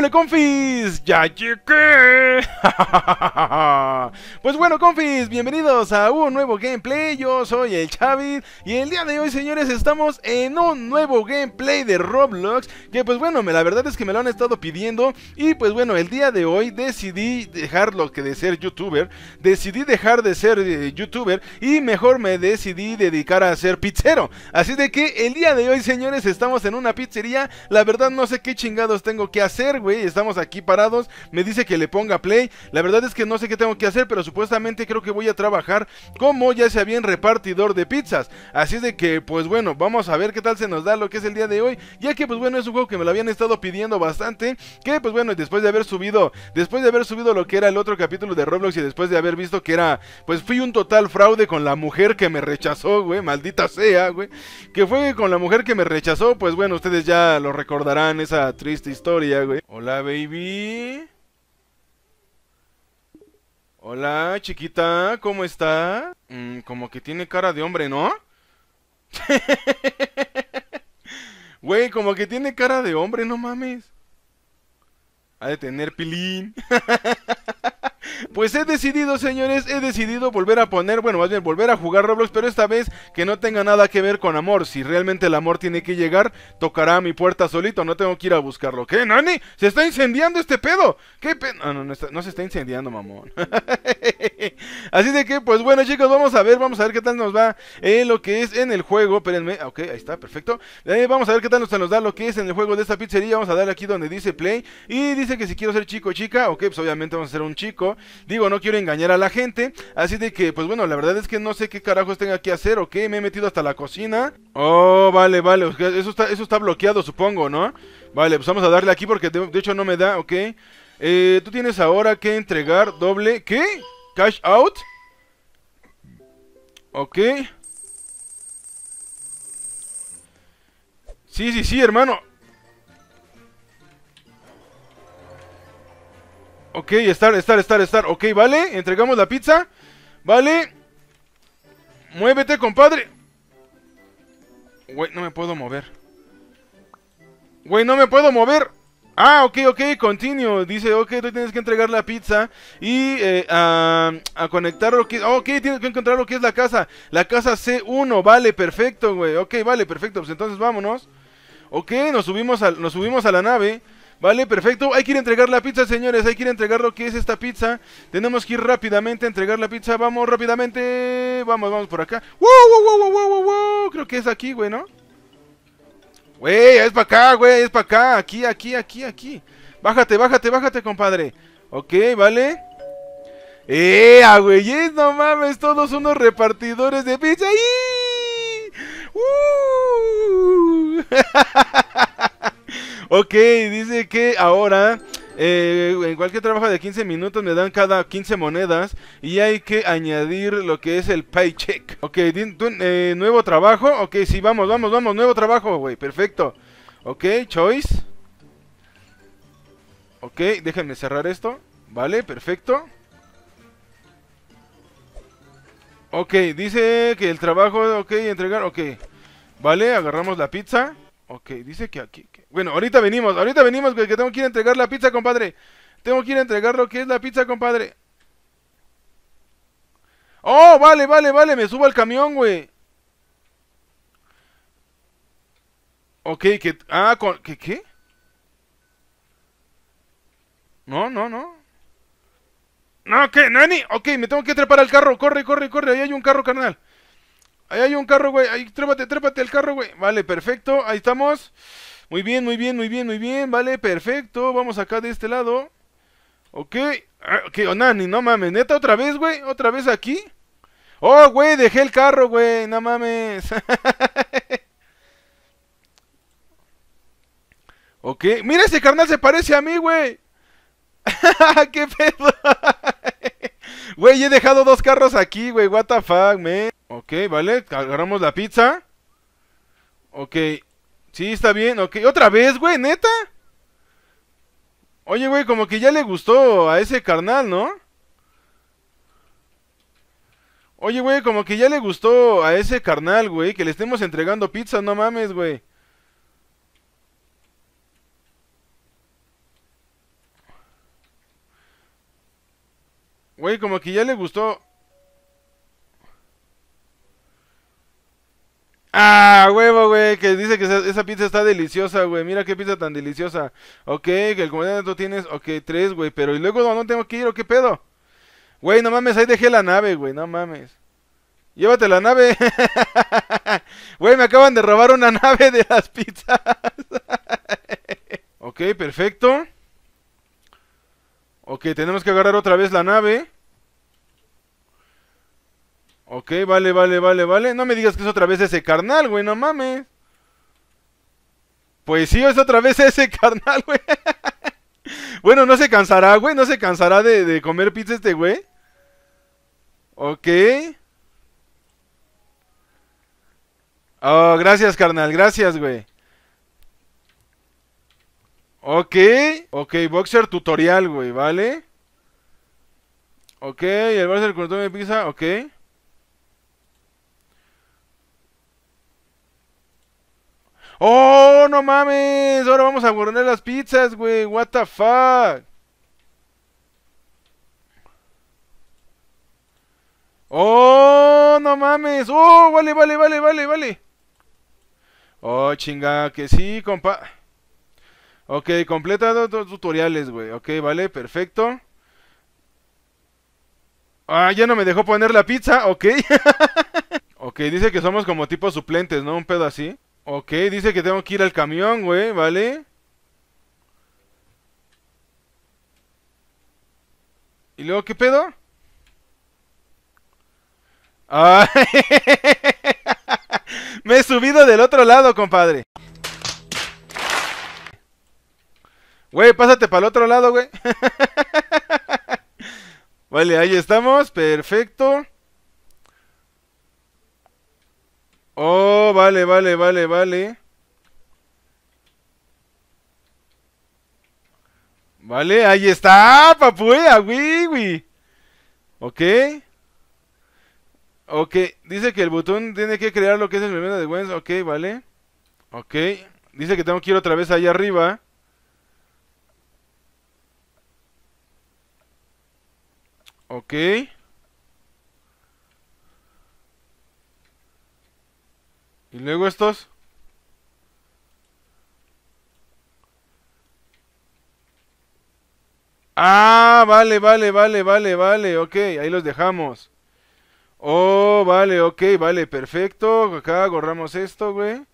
¿Qué confis? ¡Ya llegué! pues bueno, confis, bienvenidos a un nuevo gameplay. Yo soy el Chavis y el día de hoy, señores, estamos en un nuevo gameplay de Roblox. Que pues bueno, la verdad es que me lo han estado pidiendo. Y pues bueno, el día de hoy decidí dejar lo que de ser youtuber. Decidí dejar de ser eh, youtuber y mejor me decidí dedicar a ser pizzero. Así de que el día de hoy, señores, estamos en una pizzería. La verdad no sé qué chingados tengo que hacer, Estamos aquí parados. Me dice que le ponga play. La verdad es que no sé qué tengo que hacer, pero supuestamente creo que voy a trabajar como ya sea bien repartidor de pizzas. Así es de que, pues bueno, vamos a ver qué tal se nos da lo que es el día de hoy. Ya que, pues bueno, es un juego que me lo habían estado pidiendo bastante. Que, pues bueno, después de haber subido, después de haber subido lo que era el otro capítulo de Roblox y después de haber visto que era, pues fui un total fraude con la mujer que me rechazó, güey. Maldita sea, güey. Que fue con la mujer que me rechazó, pues bueno, ustedes ya lo recordarán esa triste historia, güey. Hola, baby. Hola, chiquita, ¿cómo está? Mmm, como que tiene cara de hombre, ¿no? Güey, como que tiene cara de hombre, no mames. Ha de tener pilín. Pues he decidido, señores, he decidido volver a poner, bueno, más bien volver a jugar Roblox, pero esta vez que no tenga nada que ver con amor. Si realmente el amor tiene que llegar, tocará a mi puerta solito, no tengo que ir a buscarlo. ¿Qué, Nani? ¿Se está incendiando este pedo? ¿Qué pedo? No, no, no, se está incendiando, mamón. Así de que, pues bueno, chicos, vamos a ver, vamos a ver qué tal nos va lo que es en el juego. Espérenme, ah, ok, ahí está, perfecto. Eh, vamos a ver qué tal nos, nos da lo que es en el juego de esta pizzería. Vamos a darle aquí donde dice play. Y dice que si quiero ser chico o chica, ok, pues obviamente vamos a ser un chico. Digo, no quiero engañar a la gente. Así de que, pues bueno, la verdad es que no sé qué carajos tengo que hacer ¿ok? Me he metido hasta la cocina. Oh, vale, vale. Eso está, eso está bloqueado, supongo, ¿no? Vale, pues vamos a darle aquí porque de, de hecho no me da, ok. Eh, tú tienes ahora que entregar doble... ¿Qué? ¿Cash out? Ok. Sí, sí, sí, hermano. Ok, estar, estar, estar, estar. Ok, vale. Entregamos la pizza. Vale. Muévete, compadre. Güey, no me puedo mover. Güey, no me puedo mover. Ah, ok, ok, continuo. Dice, ok, tú tienes que entregar la pizza y eh, a, conectar lo que... Ah, ok, tienes que encontrar lo que es la casa. La casa C1, vale, perfecto, güey. Ok, vale, perfecto. Pues entonces vámonos. Ok, nos subimos nos subimos a la nave. Vale, perfecto. Hay que ir a entregar la pizza, señores. Hay que ir a entregar lo que es esta pizza. Tenemos que ir rápidamente a entregar la pizza. Vamos rápidamente. Vamos, vamos por acá. ¡Wow, wow, wow, wow, wow, Creo que es aquí, güey, ¿no? Güey, es para acá, güey, es para acá. Aquí, aquí, aquí, aquí. Bájate, bájate, bájate, compadre. Ok, vale. ¡Eh, güey! ¡No mames! Todos unos repartidores de pizza. ja ¡Uh! Ok, dice que ahora eh, en cualquier trabajo de 15 minutos me dan cada 15 monedas y hay que añadir lo que es el paycheck. Ok, eh, nuevo trabajo. Ok, sí, vamos, vamos, vamos, nuevo trabajo, güey, perfecto. Ok, choice. Ok, déjenme cerrar esto. Vale, perfecto. Ok, dice que el trabajo, ok, entregar, ok. Vale, agarramos la pizza. Ok, dice que aquí. Bueno, ahorita venimos, ahorita venimos, güey, que tengo que ir a entregar la pizza, compadre. Tengo que ir a entregar lo que es la pizza, compadre. Oh, vale, vale, vale, me subo al camión, güey. Ok, que. Ah, con. ¿Qué? ¿Qué? No, no, no. No, ¿qué? Nani. Ok, me tengo que trepar al carro. Corre, corre, corre. Ahí hay un carro, carnal. Ahí hay un carro, güey. Ahí, trépate, trépate al carro, güey. Vale, perfecto. Ahí estamos. Muy bien, muy bien, muy bien, muy bien. Vale, perfecto. Vamos acá de este lado. Ok. Ah, que ok, Onani, no mames. Neta, otra vez, güey. Otra vez aquí. Oh, güey, dejé el carro, güey. No mames. ok. Mira, ese carnal se parece a mí, güey. ¡Qué pedo! Güey, he dejado dos carros aquí, güey. What the fuck, man. Ok, vale, agarramos la pizza. Ok, sí, está bien, ok. ¿Otra vez, güey, neta? Oye, güey, como que ya le gustó a ese carnal, ¿no? Oye, güey, como que ya le gustó a ese carnal, güey, que le estemos entregando pizza, no mames, güey. Güey, como que ya le gustó Ah, huevo, güey, que dice que esa, pizza está deliciosa, güey. Mira qué pizza tan deliciosa. Ok, que el comandante tú tienes, ok, tres, güey. Pero y luego no, tengo que ir, ¿o qué pedo? Güey, no mames, ahí dejé la nave, güey, no mames. Llévate la nave. Güey, me acaban de robar una nave de las pizzas. ok, perfecto. Ok, tenemos que agarrar otra vez la nave. Ok, vale, vale, vale, vale. No me digas que es otra vez ese carnal, güey, no mames. Pues sí, es otra vez ese carnal, güey. bueno, no se cansará, güey. No se cansará de, comer pizza este güey. Ok. Oh, gracias, carnal. Gracias, güey. Ok. Ok, boxer tutorial, güey, ¿vale? Ok, el boxer con de pizza, ok. ¡Oh, no mames! Ahora vamos a guardar las pizzas, güey. What the fuck. ¡Oh, no mames! ¡Oh, vale, vale, vale, vale, vale! ¡Oh, chinga, que sí, compa! Ok, completado dos, tutoriales, güey. Ok, vale, perfecto. Ah, ya no me dejó poner la pizza, ok. ok, dice que somos como tipo suplentes, ¿no? Un pedo así. Ok, dice que tengo que ir al camión, güey, ¿vale? ¿Y luego qué pedo? me he subido del otro lado, compadre. Güey, pásate para el otro lado, güey. vale, ahí estamos, perfecto. Oh, vale, vale, vale, vale. Vale, ahí está, papuea, eh, ah, güey, Ok. Ok, dice que el botón tiene que crear lo que es el menú de Wens. Ok, vale. Ok. Dice que tengo que ir otra vez allá arriba. Ok. ¿Y luego estos? Ah, vale, vale, vale, vale, vale, ok, ahí los dejamos. Oh, vale, ok, vale, perfecto. Acá agarramos esto, güey.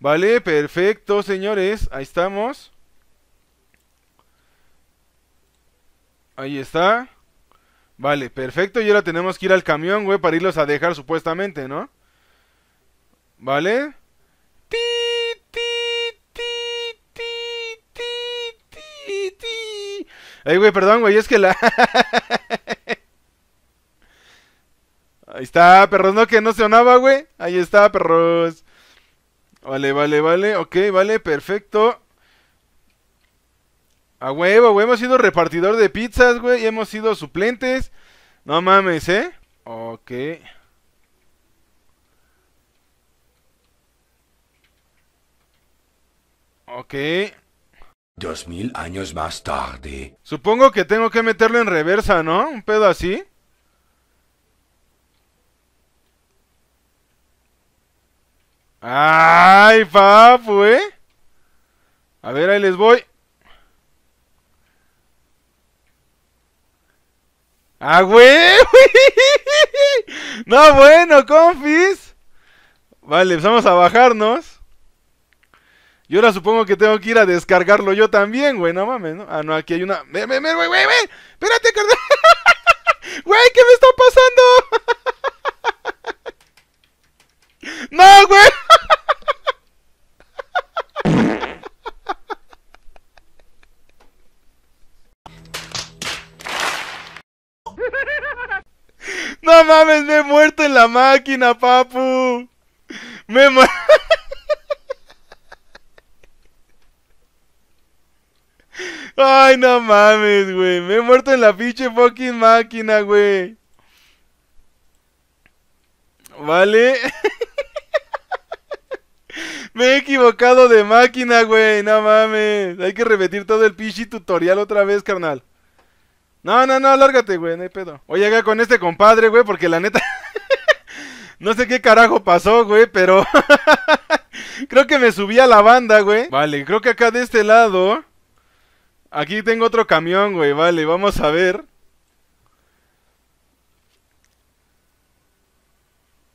Vale, perfecto, señores. Ahí estamos. Ahí está. Vale, perfecto. Y ahora tenemos que ir al camión, güey, para irlos a dejar supuestamente, ¿no? ¿Vale? ¡Ti, ti, ti, ti, ti, ti, Ay, güey, perdón, güey, es que la... Ahí está, perros, no que no sonaba, güey. Ahí está, perros. Vale, vale, vale. Ok, vale, perfecto. A huevo, güey. Hemos sido repartidor de pizzas, güey. Y hemos sido suplentes. No mames, ¿eh? Ok. Ok. Dos mil años más tarde. Supongo que tengo que meterlo en reversa, ¿no? Un pedo así. ¡Ay, papu, eh! A ver, ahí les voy. ¡Ah, güey! No, bueno, confis. Vale, vamos a bajarnos. Y ahora supongo que tengo que ir a descargarlo yo también, güey. No mames, ¿no? Ah, no, aquí hay una. ¡Me, me, me, güey, güey, güey! ¡Espérate, carnal! ¡Güey, qué me está pasando! ¡No, güey! No mames, me he muerto en la máquina, papu. Me he muerto. Ay, no mames, güey. Me he muerto en la pinche fucking máquina, güey. Vale. Me he equivocado de máquina, güey. No mames. Hay que repetir todo el pinche tutorial otra vez, carnal. No, no, no, lárgate, güey. No hay pedo. Oye, acá con este compadre, güey, porque la neta... no sé qué carajo pasó, güey, pero... creo que me subí a la banda, güey. Vale, creo que acá de este lado... Aquí tengo otro camión, güey, vale, vamos a ver.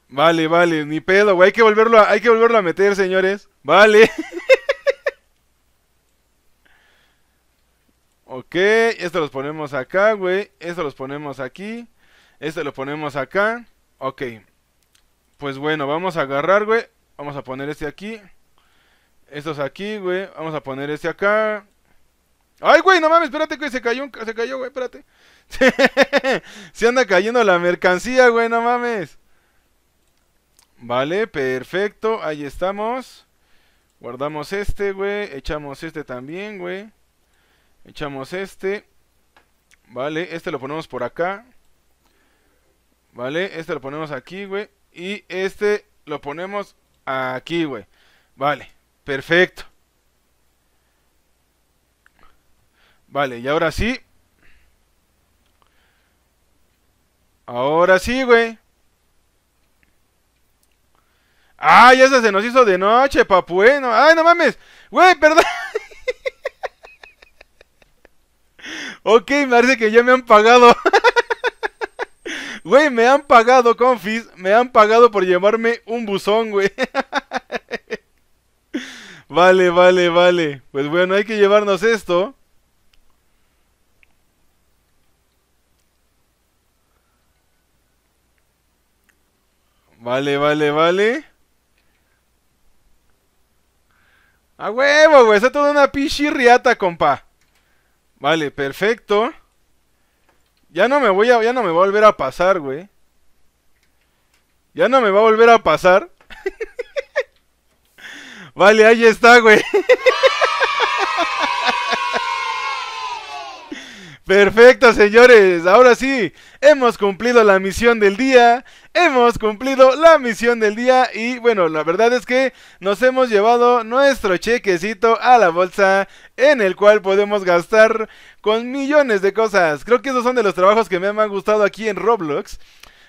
Vale, vale, ni pedo, güey, hay que volverlo a, hay que volverlo a meter, señores. Vale. ok, esto los ponemos acá, güey. Esto los ponemos aquí. Esto lo ponemos acá. Ok. Pues bueno, vamos a agarrar, güey. Vamos a poner este aquí. Estos aquí, güey. Vamos a poner este acá. Ay, güey, no mames, espérate güey! se cayó, se cayó, güey, espérate. se anda cayendo la mercancía, güey, no mames. Vale, perfecto, ahí estamos. Guardamos este, güey, echamos este también, güey. Echamos este. Vale, este lo ponemos por acá. Vale, este lo ponemos aquí, güey. Y este lo ponemos aquí, güey. Vale, perfecto. Vale, y ahora sí. Ahora sí, güey. ¡Ay, esa se nos hizo de noche, papu! ¿eh? ¡Ay, no mames! ¡Güey, perdón! ok, me parece que ya me han pagado. Güey, me han pagado, confis. Me han pagado por llevarme un buzón, güey. vale, vale, vale. Pues bueno, hay que llevarnos esto. Vale, vale, vale. ¡A huevo, güey! Está toda una pichirriata, compa. Vale, perfecto. Ya no me voy a... Ya no me va a volver a pasar, güey. Ya no me va a volver a pasar. vale, ahí está, güey. Perfecto, señores. Ahora sí, hemos cumplido la misión del día. Hemos cumplido la misión del día. Y bueno, la verdad es que nos hemos llevado nuestro chequecito a la bolsa. En el cual podemos gastar con millones de cosas. Creo que esos son de los trabajos que me han gustado aquí en Roblox.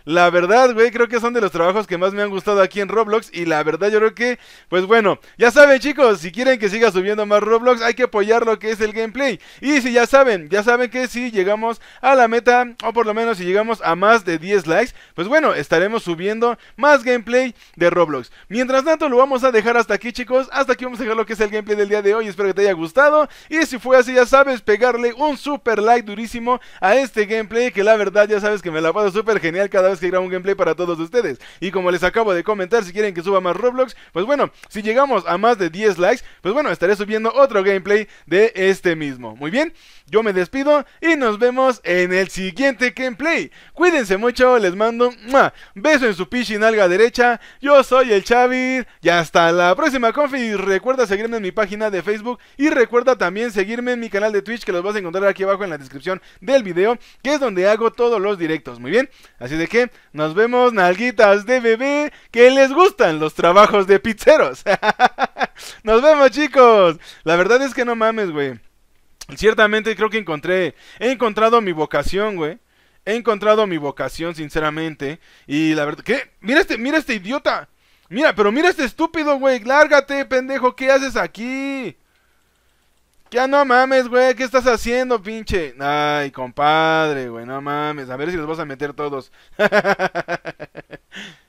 La verdad, güey, creo que son de los trabajos que más me han gustado aquí en Roblox. Y la verdad, yo creo que, pues bueno, ya saben, chicos, si quieren que siga subiendo más Roblox, hay que apoyar lo que es el gameplay. Y si ya saben, ya saben que si llegamos a la meta, o por lo menos si llegamos a más de 10 likes, pues bueno, estaremos subiendo más gameplay de Roblox. Mientras tanto, lo vamos a dejar hasta aquí, chicos. Hasta aquí vamos a dejar lo que es el gameplay del día de hoy. Espero que te haya gustado. Y si fue así, ya sabes, pegarle un super like durísimo a este gameplay. Que la verdad, ya sabes que me la paso súper genial cada vez que un gameplay para todos ustedes. Y como les acabo de comentar, si quieren que suba más Roblox, pues bueno, si llegamos a más de 10 likes, pues bueno, estaré subiendo otro gameplay de este mismo. Muy bien, yo me despido y nos vemos en el siguiente gameplay. Cuídense mucho, les mando un beso en su pichi nalga derecha. Yo soy el Chavir y hasta la próxima confi. Recuerda seguirme en mi página de Facebook y recuerda también seguirme en mi canal de Twitch que los vas a encontrar aquí abajo en la descripción del video, que es donde hago todos los directos. Muy bien, así de que nos vemos, nalguitas de bebé, que les gustan los trabajos de pizzeros. Nos vemos, chicos. La verdad es que no mames, güey. Ciertamente creo que encontré, he encontrado mi vocación, güey. He encontrado mi vocación, sinceramente. Y la verdad, ¿qué? Mira este, mira este idiota. Mira, pero mira este estúpido, güey. Lárgate, pendejo. ¿Qué haces aquí? Ya no mames, güey, ¿qué estás haciendo, pinche? Ay, compadre, güey, no mames. A ver si los vas a meter todos.